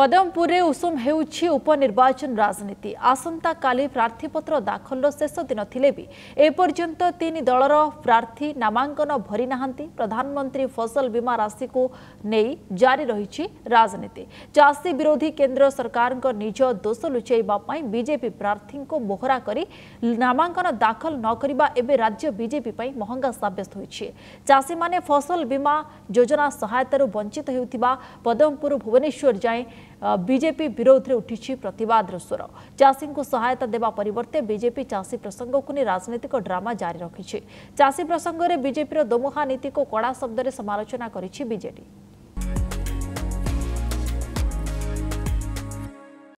ପଦମପୁରରେ ଉଷୁମ ହେଉଛି ଉପନିର୍ବାଚନ ରାଜନୀତି ଆସନ୍ତାକାଲି ପ୍ରାର୍ଥୀପତ୍ର ଦାଖଲର ଶେଷ ଦିନ ଥିଲେ ବି ଏପର୍ଯ୍ୟନ୍ତ ତିନି ଦଳର ପ୍ରାର୍ଥୀ ନାମାଙ୍କନ ଭରି ନାହାନ୍ତି ପ୍ରଧାନମନ୍ତ୍ରୀ ଫସଲ ବୀମା ରାଶିକୁ ନେଇ ଜାରି ରହିଛି ରାଜନୀତି ଚାଷୀ ବିରୋଧୀ କେନ୍ଦ୍ର ସରକାରଙ୍କ ନିଜ ଦୋଷ ଲୁଚାଇବା ପାଇଁ ବିଜେପି ପ୍ରାର୍ଥୀଙ୍କୁ ମୋହରା କରି ନାମାଙ୍କନ ଦାଖଲ ନ କରିବା ଏବେ ରାଜ୍ୟ ବିଜେପି ପାଇଁ ମହଙ୍ଗା ସାବ୍ୟସ୍ତ ହୋଇଛି ଚାଷୀମାନେ ଫସଲ ବୀମା ଯୋଜନା ସହାୟତାରୁ ବଞ୍ଚିତ ହେଉଥିବା ପଦମପୁର ଭୁବନେଶ୍ୱର ଯାଏଁ ବିଜେପି ବିରୋଧରେ ଉଠିଛି ପ୍ରତିବାଦର ସ୍ୱର ଚାଷୀଙ୍କୁ ସହାୟତା ଦେବା ପରିବର୍ତ୍ତେ ବିଜେପି ଚାଷୀ ପ୍ରସଙ୍ଗକୁ ନେଇ ରାଜନୈତିକ ଡ୍ରାମା ଜାରି ରଖିଛି ଚାଷୀ ପ୍ରସଙ୍ଗରେ ବିଜେପିର ଦୋମୁହା ନୀତିକୁ କଡ଼ା ଶବ୍ଦରେ ସମାଲୋଚନା କରିଛି ବିଜେଡି